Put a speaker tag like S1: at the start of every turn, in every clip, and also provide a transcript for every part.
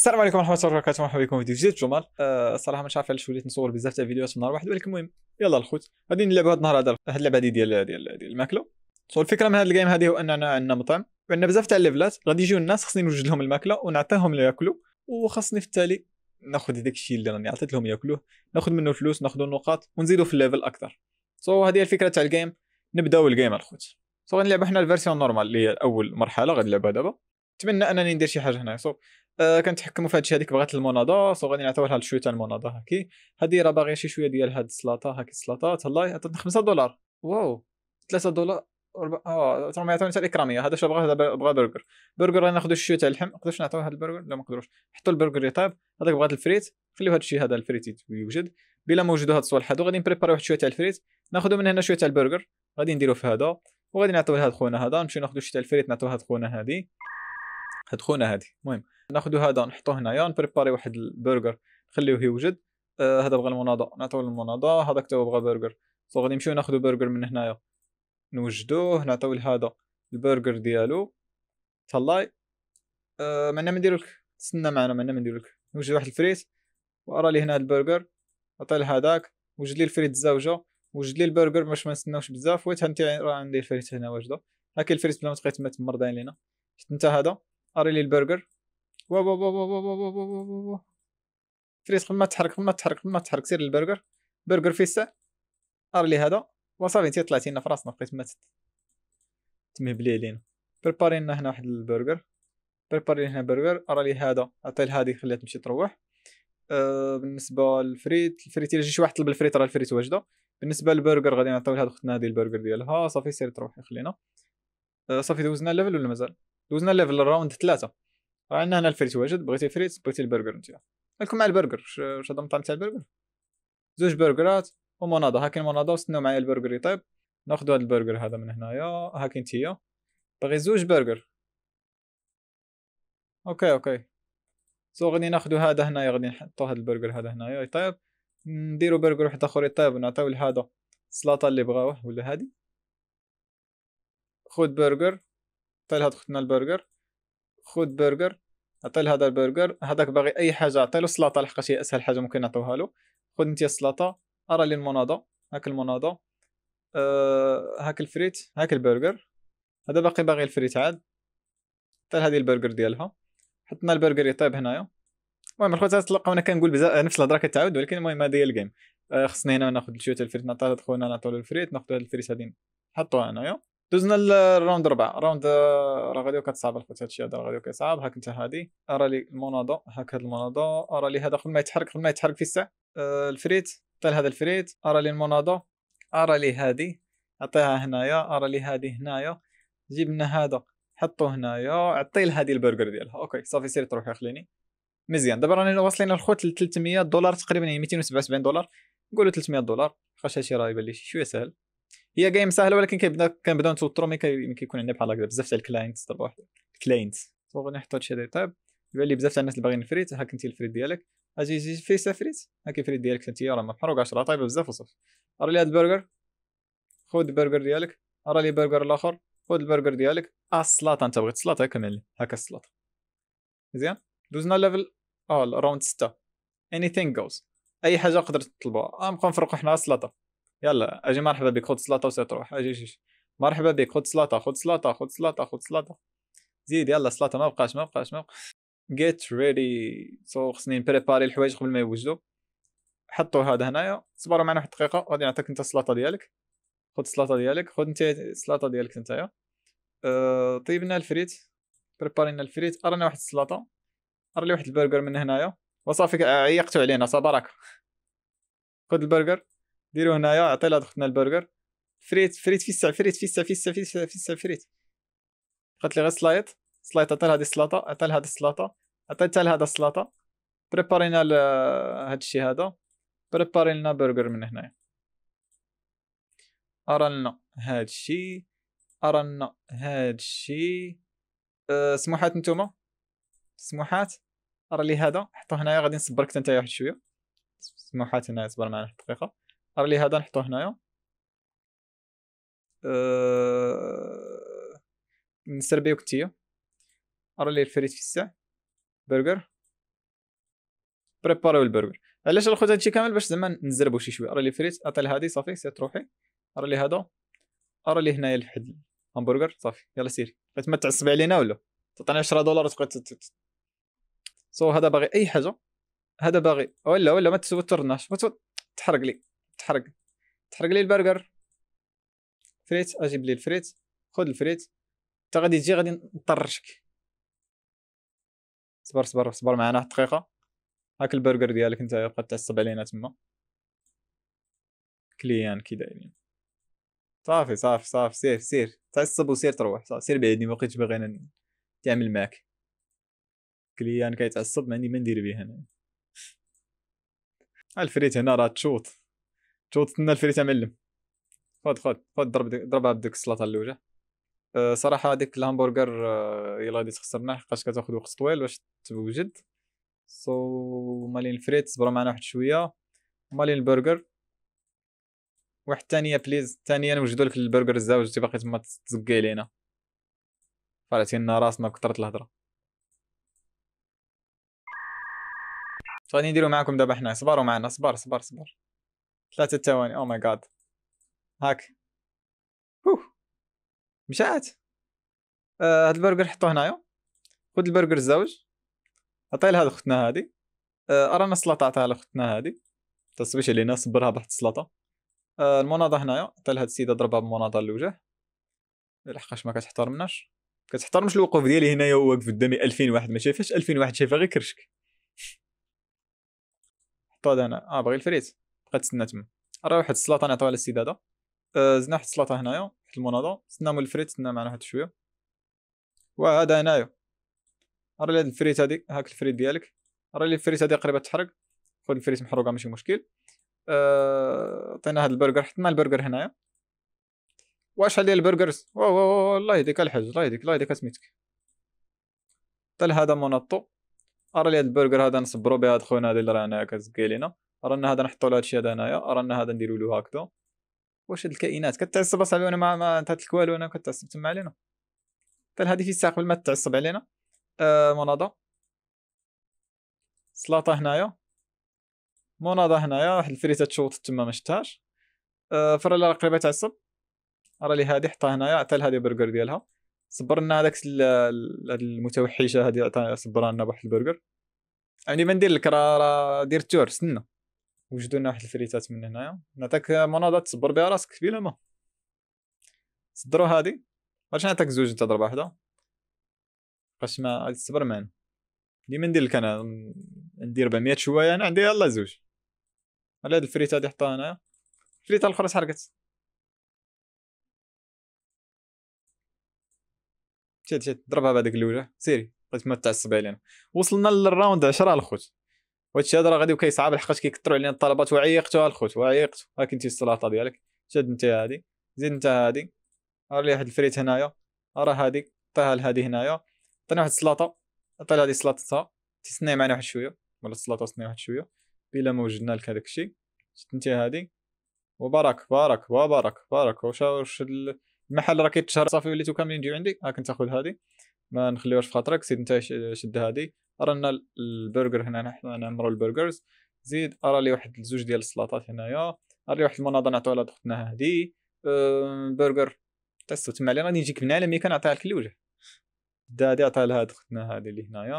S1: السلام عليكم ورحمه الله وبركاته مرحبا بكم في فيديو جديد جمال أه صراحه مش عارف علاش وليت نصور بزاف تاع فيديوهات في نهار واحد ولكن المهم يلا الخوت غادي نلعبوا هذا النهار هذا هاد اللعبه هذه ديال ديال ديال, الماكله صور الفكره من هاد الجيم هذه هو اننا عندنا مطعم وعندنا بزاف تاع الليفلات غادي يجيو الناس خصني نوجد لهم الماكله ونعطيهم اللي ياكلوا وخاصني في التالي ناخذ هذاك الشيء اللي راني عطيت لهم ياكلوه ناخذ منه فلوس ناخذ النقاط ونزيدوا في الليفل اكثر سو هذه هي الفكره تاع الجيم نبداو الجيم الخوت سو نلعبوا حنا الفيرسيون نورمال اللي هي اول مرحله نلعبها دابا نتمنى انني ندير شي حاجه هنا صور. آه كنتحكموا في هادشي هذيك بغات المونادا سو غادي نعطيو لها تاع المونادا هاكي هادي راه باغيه شي شويه ديال هاد السلاطه هاكي السلاطه تهلاي عطاتني 5 دولار واو 3 دولار وربع... اه ترى ما يعطوني حتى الاكراميه هذا اش بغا هذا بغا برجر برجر غادي ناخذ الشويه تاع اللحم نقدرش نعطيو هذا البرجر لا ما نقدروش حطوا البرجر يطيب هذاك بغات الفريت خليو هذا الشيء هذا الفريت يوجد بلا ما وجدوا هاد الصوالح هادو غادي نبريباري واحد شويه تاع الفريت ناخذوا من هنا شويه تاع البرجر غادي نديرو في هذا وغادي نعطيو لهاد خونا هذا نمشيو ناخذوا شويه تاع الفريت نعطيو هاد خونا هذه هتخونه هذه المهم ناخذ هذا نحطوه هنايا نبريباري واحد البرجر نخليوه يوجد آه هذا بغى المناضه نعطيو المناضه هذاك تا بغى برجر سو غادي نمشيو ناخذو برجر من هنايا نوجدوه نعطيو لهذا البرجر ديالو تهلاي آه معنا ما نديرولك تسنى معنا معنا ما نديرولك نوجد واحد الفريت وارى لي هنا البرجر عطي لهذاك وجد لي الفريت الزوجه وجد لي البرجر باش ما نستناوش بزاف ويت انت راه عندي الفريت هنا واجده هاكي الفريت بلا ما تبقى تما تمرضين لينا حيت انت هذا اري البرجر وا وا وا وا وا وا وا وا وا وا فريس قبل ما تحرك قبل ما تحرك قبل ما تحرك سير البرجر برجر في الساع اري لي هذا وصافي انت طلعتي لنا في راسنا بقيت ما تمهبلي علينا بريباري لنا هنا واحد البرجر بريباري هنا برجر ارى لي هذا عطي هذه خليها تمشي تروح أه بالنسبه للفريت الفريت الا جا شي واحد طلب الفريت راه الفريت واجده بالنسبه للبرجر غادي نعطيو لهاد اختنا هذه البرجر ديالها صافي سير تروحي خلينا أه صافي دوزنا الليفل ولا مازال دوزنا ليفل راوند ثلاثه عندنا هنا الفريت واجد بغيتي فريت بغيتي البرجر نتيا لكم مع البرجر واش هذا المطعم تاع البرجر زوج برجرات ومناضه هاكين مناضه وستناو معايا البرجر يطيب ناخذ هذا البرجر هذا من هنايا هاكي تيا باغي زوج برجر اوكي اوكي سو غادي ناخذ هذا هنايا غادي نحطو هذا البرجر هذا هنايا يطيب نديرو برجر واحد اخر يطيب ونعطيو لهذا السلطه اللي بغاوه ولا هادي خذ برجر عطي لهاد خوتنا البرجر خود برجر عطي لهذا البرجر هذاك باغي اي حاجه عطي له سلطه لحقاش هي اسهل حاجه ممكن نعطوها له خد انت السلطه ارى لي المناضه هاك المناضه أه هاك الفريت هاك البرجر هذا باقي باغي الفريت عاد حتى هذه البرجر ديالها حطنا البرجر يطيب هنايا المهم الخوت تلقاونا كنقول بزاف نفس الهضره كتعاود ولكن المهم هذه هي الجيم أه خصني هنا ناخذ الشوت الفريت نعطيها لخونا نعطيو له الفريت ناخذ هذا الفريت هذه نحطوها هنايا دوزنا للراوند ربعه راوند آه، راه غادي كتصعب الخوت هادشي هذا غادي كيصعب هاك انت هادي ارى لي المناضو هاك هاد المناضو ارى لي هذا قبل ما يتحرك قبل ما يتحرك في الساعه آه الفريت عطي هذا الفريت ارى لي المناضو ارى لي هادي عطيها هنايا ارى لي هادي هنايا جيب لنا هذا حطو هنايا عطي لهادي البرجر ديالها اوكي صافي سير تروح خليني مزيان دابا راني واصلين الخوت ل 300 دولار تقريبا يعني 277 دولار نقولوا 300 دولار خاش هادشي راه يبان لي شويه سهل هي جيم سهله ولكن كيبدا كنبداو نتوتروا مي كيكون عندنا بحال هكذا بزاف تاع الكلاينتس تبع واحد الكلاينتس بغينا نحطوا هادشي هذا طيب يبان لي بزاف تاع الناس اللي باغيين الفريت هاك انت الفريت ديالك اجي جي فيس فريت هاك الفريت ديالك انت راه ما بحال 10 طيب بزاف وصافي راه لي هاد البرجر خود البرجر ديالك راه لي برجر الاخر خود البرجر ديالك اه السلطه انت بغيت السلطه كمل هاك السلطه مزيان دوزنا ليفل اه راوند 6 ثينغ جوز اي حاجه قدرت تطلبها نبقاو نفرقوا حنا السلطه يلا اجي مرحبا بك خذ سلطه وسير تروح اجي اجي مرحبا بك خذ سلطه خذ سلطه خذ سلطه خذ سلطه زيد يلا سلطه ما بقاش ما بقاش ما بقاش جيت ريدي سو خصني نبريباري الحوايج قبل ما يوجدوا حطوا هذا هنايا صبروا معنا واحد دقيقه غادي نعطيك انت السلطه ديالك خذ السلطه ديالك خذ انت السلطه ديالك انتيا أه طيبنا الفريت بريباري لنا الفريت ارانا واحد السلطه ارى لي واحد البرجر من هنايا وصافي عيقتوا علينا صبرك راك خذ البرجر ديروا هنايا عطي لهاد اختنا البرجر فريت فريت فيسع فريت فيسع فيسع فيسع فيسع فريت قالت لي غير سلايط سلايط عطي لهادي السلاطه عطي هذه السلاطه عطي حتى لهذا السلاطه بريبارينا هادشي هذا بريباري لنا برجر من هنايا ارالنا هادشي ارالنا هادشي أه سموحات نتوما سموحات ارى لي هذا حطه هنايا غادي نصبرك حتى نتايا واحد شويه سموحات هنايا صبر معنا واحد الدقيقه صار لي هذا نحطه هنايا أه... نسربيو كتيه ارى لي الفريت في الساع برجر بريباريو البرجر علاش الخوت هادشي كامل باش زعما نزربو شي شويه ارى لي فريت عطي لهادي صافي سير تروحي ارى لي هذا ارى لي هنايا الحد همبرجر صافي يلا سيري بغيت ما تعصب علينا ولا تعطيني 10 دولار تبقى سو هذا باغي اي حاجه هذا باغي ولا ولا ما ترناش تحرق لي تحرق تحرق لي البرجر فريت اجيب لي الفريت خذ الفريت انت غادي تجي غادي نطرشك صبر صبر صبر معنا واحد دقيقه هاك البرجر ديالك انت يبقى تعصب علينا تما كليان كي دايرين صافي صافي صافي سير سير تعصب وسير تروح صافي سير بعيدني ما بقيتش باغي تعمل معاك كليان كيتعصب ما عندي ما ندير به انا الفريت هنا راه تشوط جوضت لنا الفريسه من اللم خد خد خد ضرب ضربها بديك السلطه الاولى أه صراحه هذيك الهامبرغر أه غادي تخسرنا حقاش كتاخذ وقت طويل باش توجد سو so, مالين الفريت صبروا معنا واحد شويه مالين البرجر واحد ثانيه بليز ثانيه نوجدوا لك البرجر الزاوج انت باقي تما تزقي علينا فرعتي لنا راسنا بكثره الهضره غادي نديرو معاكم دابا حنا صبروا معنا صبر صبر صبر ثلاثة ثواني او ماي جاد هاك اوه مشات آه، هاد البرجر حطوه هنايا خد البرجر الزوج عطيه لهاد اختنا هادي آه، ارانا سلطه عطاها لاختنا هادي تصبيش علينا صبرها بواحد السلطه آه المناضه هنايا عطيه لهاد السيده ضربها بمناضه للوجه لحقاش ما كتحترمناش كتحترمش الوقوف ديالي هنايا واقف قدامي 2000 واحد ما شايفاش 2000 واحد شايفه غير كرشك حطها هنا اه باغي الفريت غتسنى تما راه واحد السلاطه نعطيوها على السيد هذا آه، زدنا واحد السلاطه هنايا في المناضه سنا من الفريت سنا معنا واحد شويه وهذا هنايا راه هاد الفريت هادي هاك الفريت ديالك راه لي الفريت هادي قريبه تحرق خد الفريت محروقه ماشي مشكل آه، عطينا أه... هاد البرجر حطنا البرجر هنايا واش واشحال ديال البرجرز واو الله يهديك الحاج الله يهديك الله يهديك اسميتك حتى طيب، هذا موناطو ارى لي هاد البرجر هذا نصبرو به هاد خونا هذا اللي راه هنا كزكي لينا رانا هذا نحطوا له هادشي هذا هنايا رانا هذا نديروا له هكذا واش هاد الكائنات كتعصب اصاحبي وانا ما, ما انتهت لك والو انا كتعصب تما علينا فالهادي في الساق قبل ما تعصب علينا آه مناضه سلاطه هنايا مناضه هنايا واحد الفريته تشوط تما ما شتهاش آه فرا لا قريبه تعصب راه لي هادي حطها هنايا عطا لهادي برجر ديالها صبرنا هذاك المتوحشه هادي عطا صبرنا لنا بواحد البرجر يعني ما ندير لك راه دير تور استنى وجدوا لنا واحد الفريتات من هنايا نعطيك مناضات تصبر بها راسك بلا ما صدروا هادي باش نعطيك زوج نتا ضربه واحده باش ما تصبر معنا ديما ندير لك انا ندير 400 شوايه انا عندي يلاه زوج على هاد الفريته هادي حطها هنايا الفريته الاخرى تحرقت شد شد ضربها بهذيك الوجه سيري بغيت ما تعصب علينا وصلنا للراوند 10 الخوت وهادشي هذا راه غادي كيصعب لحقاش كيكثروا علينا الطلبات وعيقتو الخوت وعيقت ها كنتي الصلاطه ديالك شد انت هادي زيد انت هادي راه لي واحد الفريت هنايا راه هادي عطيها لهادي هنايا عطينا واحد السلاطه عطي هادي سلاطتها تسنى معنا واحد شويه ولا السلاطه تسنى واحد شويه بلا ما وجدنا لك هذاك الشيء شد انت هادي وبارك بارك وبارك بارك واش المحل راه كيتشهر صافي وليتو كاملين تجيو عندي ها كنتاخذ هادي ما نخليوهاش في خاطرك سيد انت شد هادي رانا البرجر هنا نحن نعمرو البرجرز زيد ارى لي واحد زوج ديال السلاطات هنايا ارى لي واحد المناضه نعطوها لهاد اختنا هادي أه برجر تاع تما لي غادي نجيك من عالمي كنعطيها لك الوجه دا هادي عطاها لهاد اختنا هادي اللي هنايا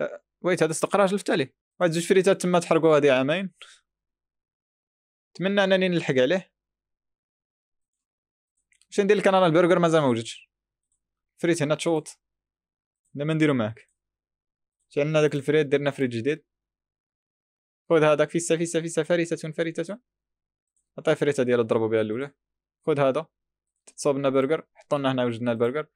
S1: أه ويت هذا استقراج الفتالي واحد زوج فريتات تما تحرقوا هادي عامين نتمنى انني نلحق عليه باش ندير لك انا البرجر مازال ما وجدش فريت هنا تشوط ما نديرو معاك جعلنا داك الفريت درنا فريت جديد خذ هذاك فيسا فيسا فيسا فريتة فريتة عطيه فريتة ديال ضربو بها الاولى خذ هذا صوبنا برجر حطولنا هنا وجدنا البرجر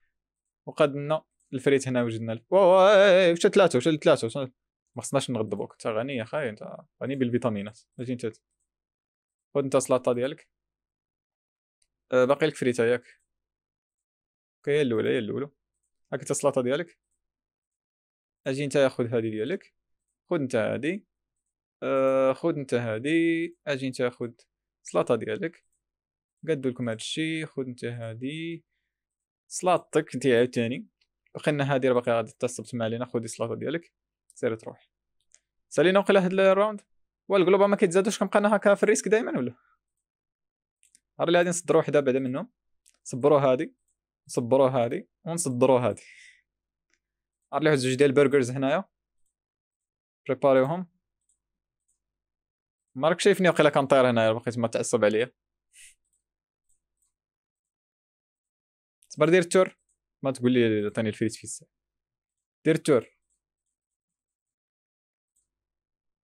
S1: وقدنا الفريت هنا وجدنا واو شتا ثلاثه شتا ثلاثه ما خصناش نغضبوك انت غني يا خاي انت غني بالفيتامينات اجي انت خذ انت السلطه ديالك أه، باقي لك فريته ياك اوكي هي الاولى هي الاولى هاك السلاطه ديالك اجي نتا خذ هادي ديالك خذ نتا هادي آه خذ نتا هادي اجي نتا خذ السلاطه ديالك قادو لكم هادشي خذ نتا هادي صلاطتك انت عاوتاني باقي لنا هادي راه باقي غادي تسبتمع علينا خذ الصلاطه ديالك سير تروح سالينا وقيلا هاد الراوند والقلوبه ما كيتزادوش كنبقى انا هكا في الريسك دائما ولا غير اللي غادي نصدرو وحده بعدا منهم صبرو هادي صبروا هذه ونصدروا هذه عاد لي زوج ديال البرجرز هنايا بريباريوهم ما راك شايفني وقيلا كنطير هنايا بقيت ما تعصب عليا صبر دير التور ما تقول لي عطيني الفريت في الساعه دير التور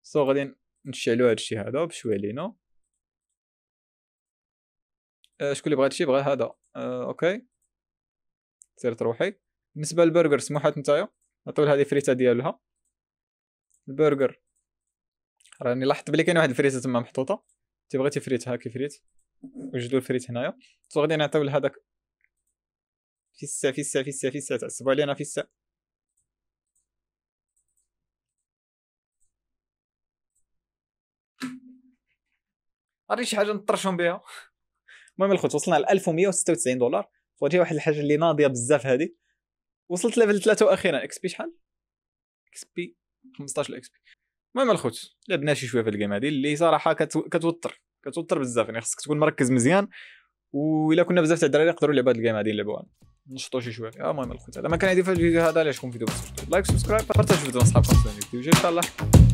S1: سو غادي نشعلو هادشي هذا بشويه لينا أه، شكون اللي بغى هادشي بغى هذا أه اوكي سير تروحي بالنسبه للبرجر سموحات نتايا عطيو هذه فريته ديالها البرجر راني لاحظت بلي كاين واحد الفريته تما محطوطه تيبغي تفريتها كي فريت وجدوا الفريت هنايا صافي غادي نعطيو لهذاك في الساعه في الساعه في الساعه في الساعه تعصبوا علينا في الساعه غادي شي حاجه نطرشهم بها المهم الخوت وصلنا ل 1196 دولار فوتي واحد الحاجه اللي ناضيه بزاف هذه وصلت ليفل 3 واخيرا اكس بي شحال اكس بي 15 اكس بي المهم الخوت لعبنا شي شويه في الجيم هذه اللي صراحه كتوتر كتوتر بزاف يعني خصك تكون مركز مزيان وإلا كنا بزاف تاع الدراري يقدروا يلعبوا هاد الجيم هذه يلعبوها نشطوا شي شويه فيها المهم الخوت هذا ما كان عندي في الفيديو هذا علاش كون فيديو بس لايك سبسكرايب بارطاجوا الفيديو مع صحابكم في اليوتيوب ان شاء الله